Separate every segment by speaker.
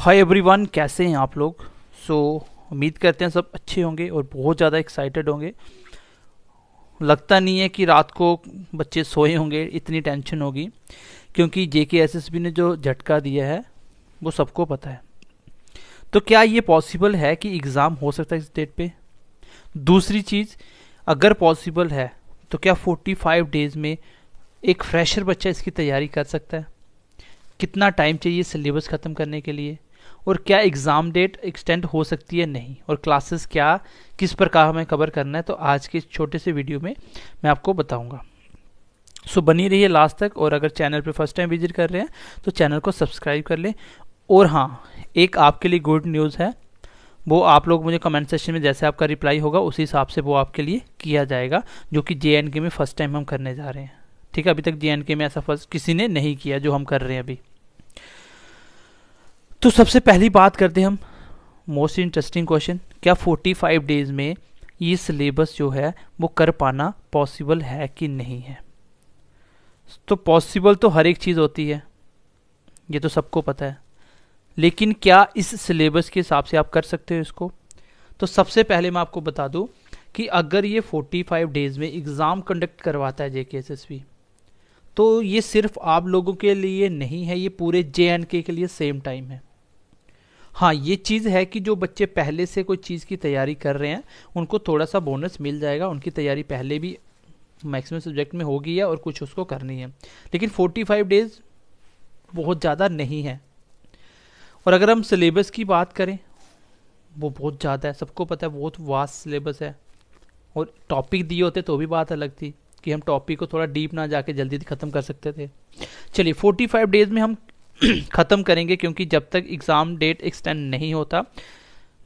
Speaker 1: hi everyone कैसे हैं आप लोग सो so, उम्मीद करते हैं सब अच्छे होंगे और बहुत ज़्यादा एक्साइटेड होंगे लगता नहीं है कि रात को बच्चे सोए होंगे इतनी टेंशन होगी क्योंकि जे के एस एस बी ने जो झटका दिया है वो सबको पता है तो क्या ये पॉसिबल है कि एग्ज़ाम हो सकता है इस डेट पे दूसरी चीज़ अगर पॉसिबल है तो क्या 45 डेज़ में एक फ्रेशर बच्चा इसकी तैयारी कर सकता है कितना टाइम चाहिए सिलेबस ख़त्म करने के लिए और क्या एग्ज़ाम डेट एक्सटेंड हो सकती है नहीं और क्लासेस क्या किस प्रकार हमें कवर करना है तो आज के इस छोटे से वीडियो में मैं आपको बताऊँगा सो बनी रहिए लास्ट तक और अगर चैनल पर फर्स्ट टाइम विजिट कर रहे हैं तो चैनल को सब्सक्राइब कर लें और हाँ एक आपके लिए गुड न्यूज़ है वो आप लोग मुझे कमेंट सेक्शन में जैसे आपका रिप्लाई होगा उसी हिसाब से वो आपके लिए किया जाएगा जो कि जे एंड के में फ़र्स्ट टाइम हम करने जा रहे हैं ठीक है अभी तक जे एंड के में ऐसा फर्स्ट किसी ने नहीं किया जो हम कर रहे हैं अभी तो सबसे पहली बात करते हैं हम मोस्ट इंटरेस्टिंग क्वेश्चन क्या 45 डेज में ये सिलेबस जो है वो कर पाना पॉसिबल है कि नहीं है तो पॉसिबल तो हर एक चीज़ होती है ये तो सबको पता है लेकिन क्या इस सिलेबस के हिसाब से आप कर सकते हो इसको तो सबसे पहले मैं आपको बता दूं कि अगर ये 45 डेज़ में एग्ज़ाम कंडक्ट करवाता है जे के एस एस पी तो ये सिर्फ आप लोगों के लिए नहीं है ये पूरे जे एंड के लिए सेम टाइम है हाँ ये चीज़ है कि जो बच्चे पहले से कोई चीज़ की तैयारी कर रहे हैं उनको थोड़ा सा बोनस मिल जाएगा उनकी तैयारी पहले भी मैक्सिमम सब्जेक्ट में होगी है और कुछ उसको करनी है लेकिन 45 डेज़ बहुत ज़्यादा नहीं है और अगर हम सिलेबस की बात करें वो बहुत ज़्यादा है सबको पता है बहुत वास्ट सिलेबस है और टॉपिक दिए होते तो भी बात अलग थी कि हम टॉपिक को थोड़ा डीप ना जाके जल्दी ख़त्म कर सकते थे चलिए 45 डेज़ में हम ख़त्म करेंगे क्योंकि जब तक एग्ज़ाम डेट एक्सटेंड नहीं होता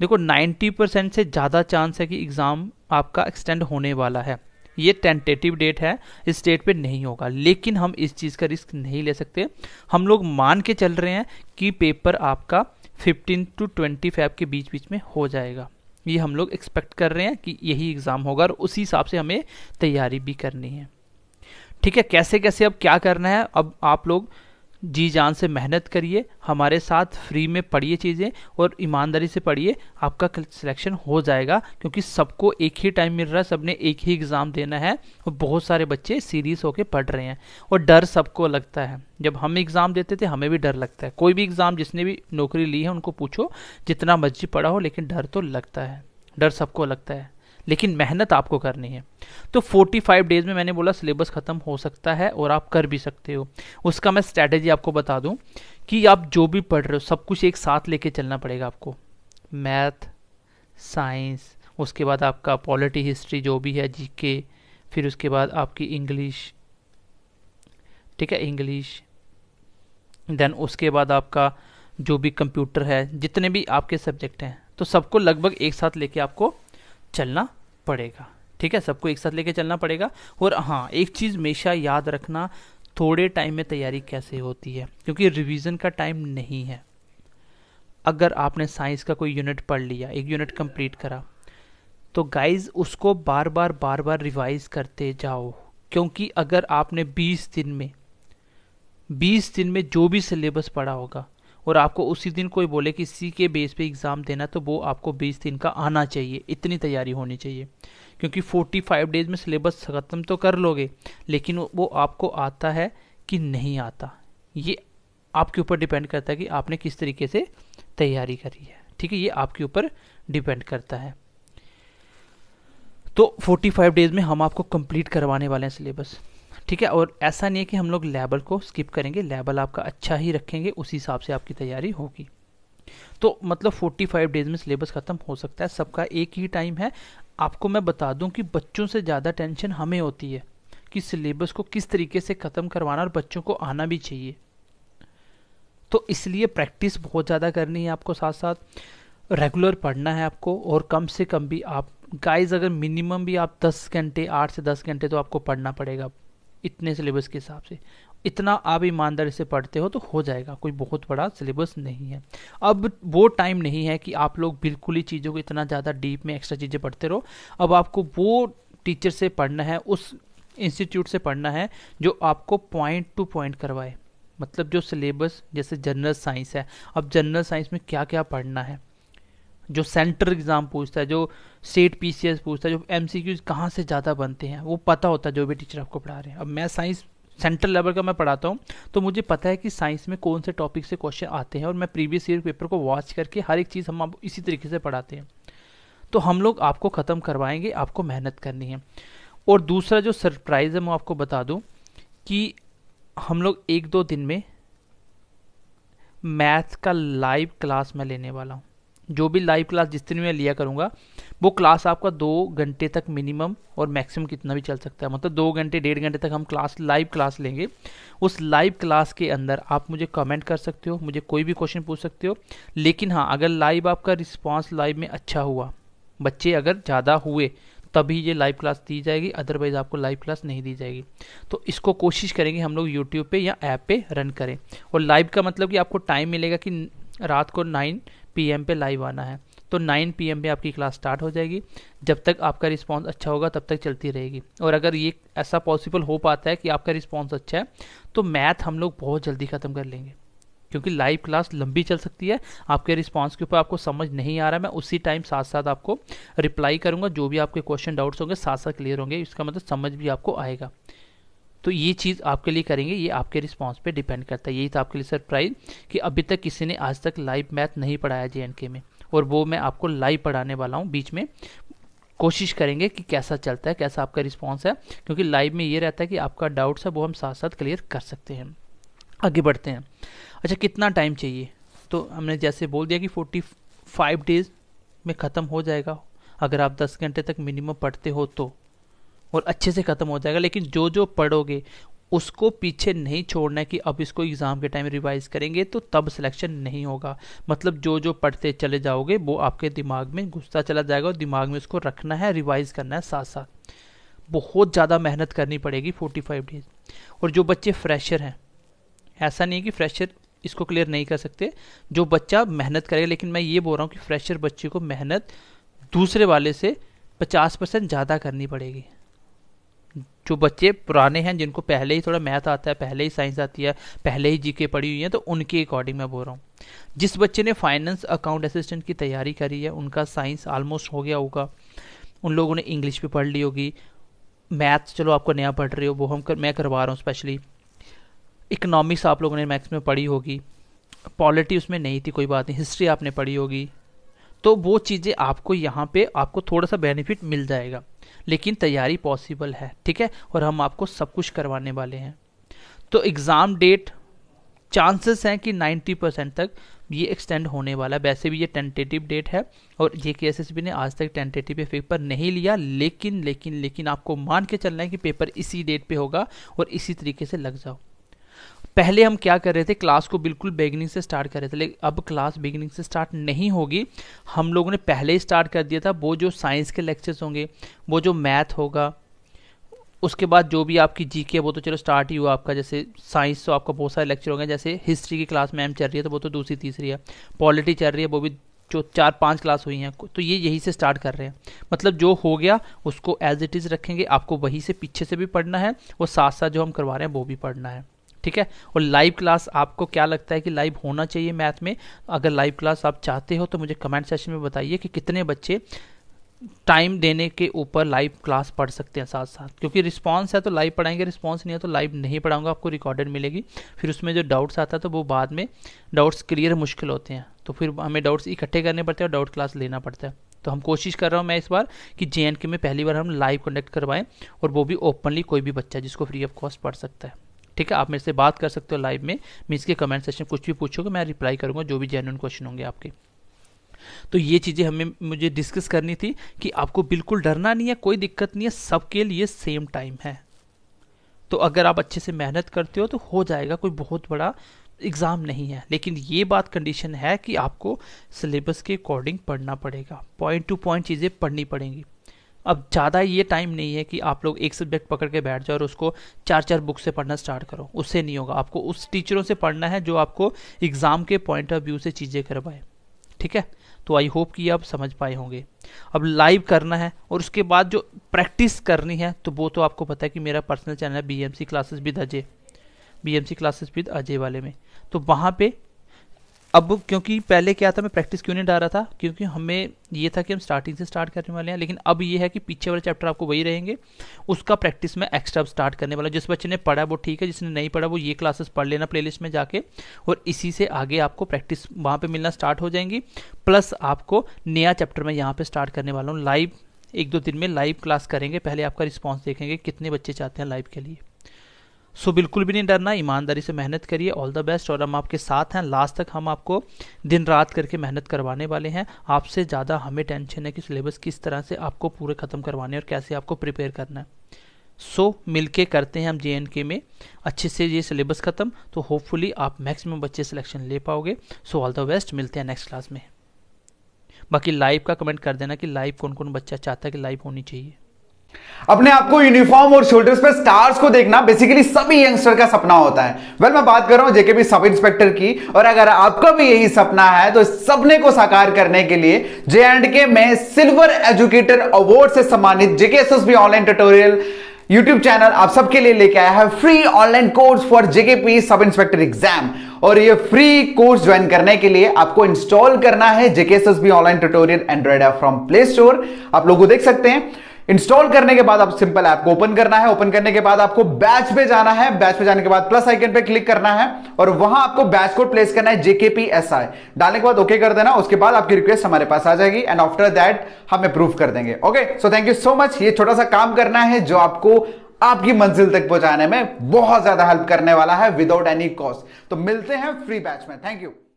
Speaker 1: देखो 90 परसेंट से ज़्यादा चांस है कि एग्ज़ाम आपका एक्सटेंड होने वाला है ये टेंटेटिव डेट है इस डेट पे नहीं होगा लेकिन हम इस चीज़ का रिस्क नहीं ले सकते हम लोग मान के चल रहे हैं कि पेपर आपका 15 टू 20 फाइव के बीच बीच में हो जाएगा ये हम लोग एक्सपेक्ट कर रहे हैं कि यही एग्ज़ाम होगा और उसी हिसाब से हमें तैयारी भी करनी है ठीक है कैसे कैसे अब क्या करना है अब आप लोग जी जान से मेहनत करिए हमारे साथ फ्री में पढ़िए चीज़ें और ईमानदारी से पढ़िए आपका सिलेक्शन हो जाएगा क्योंकि सबको एक ही टाइम मिल रहा है सबने एक ही एग्ज़ाम देना है और बहुत सारे बच्चे सीरियस होकर पढ़ रहे हैं और डर सबको लगता है जब हम एग्ज़ाम देते थे हमें भी डर लगता है कोई भी एग्ज़ाम जिसने भी नौकरी ली है उनको पूछो जितना मर्जी पढ़ा हो लेकिन डर तो लगता है डर सबको लगता है लेकिन मेहनत आपको करनी है तो 45 डेज में मैंने बोला सिलेबस ख़त्म हो सकता है और आप कर भी सकते हो उसका मैं स्ट्रैटेजी आपको बता दूं कि आप जो भी पढ़ रहे हो सब कुछ एक साथ लेके चलना पड़ेगा आपको मैथ साइंस उसके बाद आपका पॉलिटी हिस्ट्री जो भी है जीके फिर उसके बाद आपकी इंग्लिश ठीक है इंग्लिश देन उसके बाद आपका जो भी कंप्यूटर है जितने भी आपके सब्जेक्ट हैं तो सबको लगभग एक साथ लेके आपको चलना पड़ेगा ठीक है सबको एक साथ लेके चलना पड़ेगा और हाँ एक चीज़ हमेशा याद रखना थोड़े टाइम में तैयारी कैसे होती है क्योंकि रिवीजन का टाइम नहीं है अगर आपने साइंस का कोई यूनिट पढ़ लिया एक यूनिट कंप्लीट करा तो गाइज उसको बार बार बार बार रिवाइज करते जाओ क्योंकि अगर आपने 20 दिन में 20 दिन में जो भी सिलेबस पढ़ा होगा और आपको उसी दिन कोई बोले कि सी के बेस पे एग्ज़ाम देना तो वो आपको बीस दिन का आना चाहिए इतनी तैयारी होनी चाहिए क्योंकि फोर्टी फाइव डेज में सिलेबस ख़त्म तो कर लोगे लेकिन वो आपको आता है कि नहीं आता ये आपके ऊपर डिपेंड करता है कि आपने किस तरीके से तैयारी करी है ठीक है ये आपके ऊपर डिपेंड करता है तो 45 डेज में हम आपको कंप्लीट करवाने वाले हैं सिलेबस ठीक है और ऐसा नहीं है कि हम लोग लेबल को स्किप करेंगे लेबल आपका अच्छा ही रखेंगे उसी हिसाब से आपकी तैयारी होगी तो मतलब 45 डेज में सिलेबस ख़त्म हो सकता है सबका एक ही टाइम है आपको मैं बता दूं कि बच्चों से ज़्यादा टेंशन हमें होती है कि सिलेबस को किस तरीके से ख़त्म करवाना और बच्चों को आना भी चाहिए तो इसलिए प्रैक्टिस बहुत ज़्यादा करनी है आपको साथ साथ रेगुलर पढ़ना है आपको और कम से कम भी आप गाइज अगर मिनिमम भी आप 10 घंटे 8 से 10 घंटे तो आपको पढ़ना पड़ेगा इतने सिलेबस के हिसाब से इतना आप ईमानदारी से पढ़ते हो तो हो जाएगा कोई बहुत बड़ा सिलेबस नहीं है अब वो टाइम नहीं है कि आप लोग बिल्कुल ही चीज़ों को इतना ज़्यादा डीप में एक्स्ट्रा चीज़ें पढ़ते रहो अब आपको वो टीचर से पढ़ना है उस इंस्टीट्यूट से पढ़ना है जो आपको पॉइंट टू पॉइंट करवाए मतलब जो सिलेबस जैसे जनरल साइंस है अब जनरल साइंस में क्या क्या पढ़ना है जो सेंटर एग्ज़ाम पूछता है जो स्टेट पीसीएस पूछता है जो एम सी क्यूज कहाँ से ज़्यादा बनते हैं वो पता होता है जो भी टीचर आपको पढ़ा रहे हैं अब मैं साइंस सेंट्रल लेवल का मैं पढ़ाता हूँ तो मुझे पता है कि साइंस में कौन से टॉपिक से क्वेश्चन आते हैं और मैं प्रीवियस ईयर पेपर को वॉच करके हर एक चीज़ हम आप इसी तरीके से पढ़ाते हैं तो हम लोग आपको ख़त्म करवाएंगे आपको मेहनत करनी है और दूसरा जो सरप्राइज़ है मैं आपको बता दूँ कि हम लोग एक दो दिन में मैथ का लाइव क्लास मैं लेने वाला हूँ जो भी लाइव क्लास जिस दिन मैं लिया करूँगा वो क्लास आपका दो घंटे तक मिनिमम और मैक्सिमम कितना भी चल सकता है मतलब दो घंटे डेढ़ घंटे तक हम क्लास लाइव क्लास लेंगे उस लाइव क्लास के अंदर आप मुझे कमेंट कर सकते हो मुझे कोई भी क्वेश्चन पूछ सकते हो लेकिन हाँ अगर लाइव आपका रिस्पॉन्स लाइव में अच्छा हुआ बच्चे अगर ज़्यादा हुए तभी ये लाइव क्लास दी जाएगी अदरवाइज आपको लाइव क्लास नहीं दी जाएगी तो इसको कोशिश करेंगे हम लोग यूट्यूब पे या ऐप पे रन करें और लाइव का मतलब कि आपको टाइम मिलेगा कि रात को नाइन पी एम पे लाइव आना है तो नाइन पी एम पे आपकी क्लास स्टार्ट हो जाएगी जब तक आपका रिस्पॉन्स अच्छा होगा तब तक चलती रहेगी और अगर ये ऐसा पॉसिबल हो पाता है कि आपका रिस्पॉन्स अच्छा है तो मैथ हम लोग बहुत जल्दी ख़त्म कर लेंगे क्योंकि लाइव क्लास लंबी चल सकती है आपके रिस्पॉन्स के ऊपर आपको समझ नहीं आ रहा मैं उसी टाइम साथ साथ आपको रिप्लाई करूंगा जो भी आपके क्वेश्चन डाउट्स होंगे साथ साथ क्लियर होंगे इसका मतलब समझ भी आपको आएगा तो ये चीज़ आपके लिए करेंगे ये आपके रिस्पॉन्स पे डिपेंड करता है यही था आपके लिए सरप्राइज कि अभी तक किसी ने आज तक लाइव मैथ नहीं पढ़ाया जे एंड के में और वो मैं आपको लाइव पढ़ाने वाला हूँ बीच में कोशिश करेंगे कि कैसा चलता है कैसा आपका रिस्पॉन्स है क्योंकि लाइव में ये रहता है कि आपका डाउट्स है वो हम साथ साथ क्लियर कर सकते हैं आगे बढ़ते हैं अच्छा कितना टाइम चाहिए तो हमने जैसे बोल दिया कि फोर्टी फाइव डेज में ख़त्म हो जाएगा अगर आप दस घंटे तक मिनिमम पढ़ते हो तो और अच्छे से ख़त्म हो जाएगा लेकिन जो जो पढ़ोगे उसको पीछे नहीं छोड़ना है कि अब इसको एग्ज़ाम के टाइम रिवाइज करेंगे तो तब सिलेक्शन नहीं होगा मतलब जो जो पढ़ते चले जाओगे वो आपके दिमाग में घुसता चला जाएगा और दिमाग में उसको रखना है रिवाइज करना है साथ साथ बहुत ज़्यादा मेहनत करनी पड़ेगी फोर्टी फाइव डेज और जो बच्चे फ्रेशर हैं ऐसा नहीं है कि फ्रेशर इसको क्लियर नहीं कर सकते जो बच्चा मेहनत करेगा लेकिन मैं ये बोल रहा हूँ कि फ्रेशर बच्चे को मेहनत दूसरे वाले से पचास परसेंट ज़्यादा करनी पड़ेगी जो बच्चे पुराने हैं जिनको पहले ही थोड़ा मैथ आता है पहले ही साइंस आती है पहले ही जीके पढ़ी हुई है तो उनके अकॉर्डिंग मैं बोल रहा हूँ जिस बच्चे ने फाइनेंस अकाउंट असिस्टेंट की तैयारी करी है उनका साइंस ऑलमोस्ट हो गया होगा उन लोगों ने इंग्लिश भी पढ़ ली होगी मैथ्स चलो आपको नया पढ़ रहे हो वो हम कर, मैं करवा रहा हूँ स्पेशली इकनॉमिक्स आप लोगों ने मैथ्स में पढ़ी होगी पॉलिटी उसमें नहीं थी कोई बात नहीं हिस्ट्री आपने पढ़ी होगी तो वो चीज़ें आपको यहाँ पे आपको थोड़ा सा बेनिफिट मिल जाएगा लेकिन तैयारी पॉसिबल है ठीक है और हम आपको सब कुछ करवाने वाले हैं तो एग्ज़ाम डेट चांसेस हैं कि 90 परसेंट तक ये एक्सटेंड होने वाला है वैसे भी ये टेंटेटिव डेट है और ये के एस ने आज तक टेंटेटिव पे पेपर नहीं लिया लेकिन लेकिन लेकिन आपको मान के चलना है कि पेपर इसी डेट पे होगा और इसी तरीके से लग जाओ पहले हम क्या कर रहे थे क्लास को बिल्कुल बिगनिंग से स्टार्ट कर रहे थे लेकिन अब क्लास बिगनिंग से स्टार्ट नहीं होगी हम लोगों ने पहले ही स्टार्ट कर दिया था वो जो साइंस के लेक्चर्स होंगे वो जो मैथ होगा उसके बाद जो भी आपकी जी के वो तो चलो स्टार्ट ही हुआ आपका जैसे साइंस तो आपका बहुत सारे लेक्चर होंगे जैसे हिस्ट्री की क्लास मैम चल रही है तो वो तो दूसरी तीसरी है पॉलिटी चल रही है वो भी जो चार पांच क्लास हुई हैं तो ये यही से स्टार्ट कर रहे हैं मतलब जो हो गया उसको एज इट इज़ रखेंगे आपको वही से पीछे से भी पढ़ना है और साथ साथ जो हम करवा रहे हैं वो भी पढ़ना है ठीक है और लाइव क्लास आपको क्या लगता है कि लाइव होना चाहिए मैथ में अगर लाइव क्लास आप चाहते हो तो मुझे कमेंट सेशन में बताइए कि कितने बच्चे टाइम देने के ऊपर लाइव क्लास पढ़ सकते हैं साथ साथ क्योंकि रिस्पांस है तो लाइव पढ़ाएंगे रिस्पांस नहीं है तो लाइव नहीं पढ़ाऊंगा आपको रिकॉर्डेड मिलेगी फिर उसमें जो डाउट्स आता है तो वो बाद में डाउट्स क्लियर मुश्किल होते हैं तो फिर हमें डाउट्स इकट्ठे करने पड़ते हैं और डाउट क्लास लेना पड़ता है तो हम कोशिश कर रहा हूँ मैं इस बार कि जे में पहली बार हम लाइव कंडक्ट करवाएं और वो भी ओपनली कोई भी बच्चा जिसको फ्री ऑफ कॉस्ट पढ़ सकता है ठीक है आप मेरे से बात कर सकते हो लाइव में मीन्स के कमेंट सेशन कुछ भी पूछोगे मैं रिप्लाई करूंगा जो भी जेन्यून क्वेश्चन होंगे आपके तो ये चीज़ें हमें मुझे डिस्कस करनी थी कि आपको बिल्कुल डरना नहीं है कोई दिक्कत नहीं है सबके लिए सेम टाइम है तो अगर आप अच्छे से मेहनत करते हो तो हो जाएगा कोई बहुत बड़ा एग्ज़ाम नहीं है लेकिन ये बात कंडीशन है कि आपको सिलेबस के अकॉर्डिंग पढ़ना पड़ेगा पॉइंट टू पॉइंट चीज़ें पढ़नी पड़ेंगी अब ज़्यादा ये टाइम नहीं है कि आप लोग एक सब्जेक्ट पकड़ के बैठ जाओ और उसको चार चार बुक से पढ़ना स्टार्ट करो उससे नहीं होगा आपको उस टीचरों से पढ़ना है जो आपको एग्ज़ाम के पॉइंट ऑफ व्यू से चीज़ें करवाए ठीक है तो आई होप कि आप समझ पाए होंगे अब लाइव करना है और उसके बाद जो प्रैक्टिस करनी है तो वो तो आपको पता है कि मेरा पर्सनल चैनल है B M C classes with Ajay B M C classes with Ajay वाले में तो वहाँ पे अब क्योंकि पहले क्या था मैं प्रैक्टिस क्यों नहीं डाल रहा था क्योंकि हमें ये था कि हम स्टार्टिंग से स्टार्ट करने वाले हैं लेकिन अब ये है कि पीछे वाले चैप्टर आपको वही रहेंगे उसका प्रैक्टिस मैं एक्स्ट्रा स्टार्ट करने वाला जिस बच्चे ने पढ़ा वो ठीक है जिसने नहीं पढ़ा वो ये क्लासेस पढ़ लेना प्लेलिस्ट में जाके और इसी से आगे आपको प्रैक्टिस वहाँ पर मिलना स्टार्ट हो जाएंगी प्लस आपको नया चैप्टर मैं यहाँ पर स्टार्ट करने वाला हूँ लाइव एक दो दिन में लाइव क्लास करेंगे पहले आपका रिस्पॉन्स देखेंगे कितने बच्चे चाहते हैं लाइव के लिए सो so, बिल्कुल भी नहीं डरना ईमानदारी से मेहनत करिए ऑल द बेस्ट और हम आपके साथ हैं लास्ट तक हम आपको दिन रात करके मेहनत करवाने वाले हैं आपसे ज़्यादा हमें टेंशन है कि सिलेबस किस तरह से आपको पूरे ख़त्म करवाने और कैसे आपको प्रिपेयर करना है सो so, मिलके करते हैं हम जे के में अच्छे से ये सिलेबस ख़त्म तो होपफुली आप मैक्सिमम बच्चे सिलेक्शन ले पाओगे सो ऑल द बेस्ट मिलते हैं नेक्स्ट क्लास में बाकी लाइव का कमेंट कर देना कि लाइव कौन कौन बच्चा चाहता है कि लाइव होनी चाहिए
Speaker 2: अपने आप को यूनिफॉर्म और शोल्डर्स पे स्टार्स को देखना बेसिकली
Speaker 1: सभी यंगस्टर का सपना होता है वेल well, मैं बात कर रहा हूं जेके सब इंस्पेक्टर की और अगर आपका भी यही सपना है तो सपने को साकार करने के लिए जे एंड के में सिल्वर एजुकेटर अवार्ड से सम्मानित J K S S B online tutorial YouTube channel आप सबके लिए लेके आया है free online course for P sub inspector exam और ये फ्री कोर्स ज्वाइन करने के लिए आपको इंस्टॉल करना है J K S S B online tutorial android from play store आप लोगों देख सकते हैं इंस्टॉल करने के बाद आप सिंपल ऐप को ओपन करना है ओपन करने के बाद आपको बैच पे जाना है बैच पे जाने के बाद प्लस आइकन पे क्लिक करना है और वहां आपको बैच कोड प्लेस करना है जेकेपी आई डालने के बाद ओके कर देना उसके बाद आपकी रिक्वेस्ट हमारे पास आ जाएगी एंड आफ्टर दैट हम अप्रूव कर देंगे okay so thank you so much ये छोटा सा काम करना है जो आपको आपकी मंजिल तक पहुंचाने में बहुत ज्यादा हेल्प करने वाला है विदाउट एनी कॉस्ट तो मिलते हैं फ्री बैच में थैंक यू